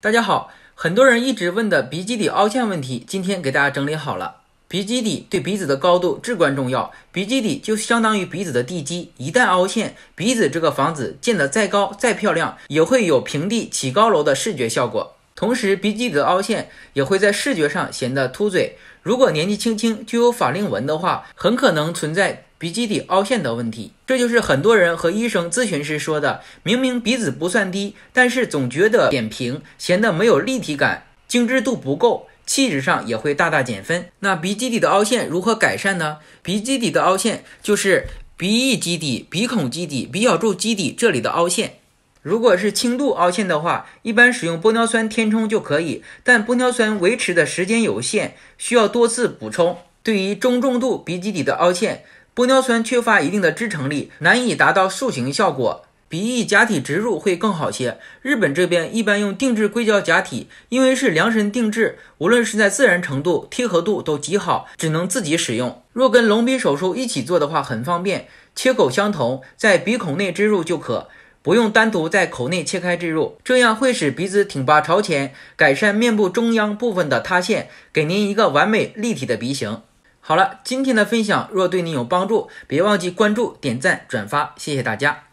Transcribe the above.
大家好，很多人一直问的鼻基底凹陷问题，今天给大家整理好了。鼻基底对鼻子的高度至关重要，鼻基底就相当于鼻子的地基，一旦凹陷，鼻子这个房子建得再高再漂亮，也会有平地起高楼的视觉效果。同时，鼻基底的凹陷也会在视觉上显得凸嘴。如果年纪轻轻就有法令纹的话，很可能存在。鼻基底凹陷的问题，这就是很多人和医生咨询时说的：明明鼻子不算低，但是总觉得扁平、显得没有立体感、精致度不够，气质上也会大大减分。那鼻基底的凹陷如何改善呢？鼻基底的凹陷就是鼻翼基底、鼻孔基底、鼻小柱基底这里的凹陷。如果是轻度凹陷的话，一般使用玻尿酸填充就可以，但玻尿酸维持的时间有限，需要多次补充。对于中重度鼻基底的凹陷，玻尿酸缺乏一定的支撑力，难以达到塑形效果，鼻翼假体植入会更好些。日本这边一般用定制硅胶假体，因为是量身定制，无论是在自然程度、贴合度都极好，只能自己使用。若跟隆鼻手术一起做的话，很方便，切口相同，在鼻孔内植入就可，不用单独在口内切开植入，这样会使鼻子挺拔朝前，改善面部中央部分的塌陷，给您一个完美立体的鼻型。好了，今天的分享若对你有帮助，别忘记关注、点赞、转发，谢谢大家。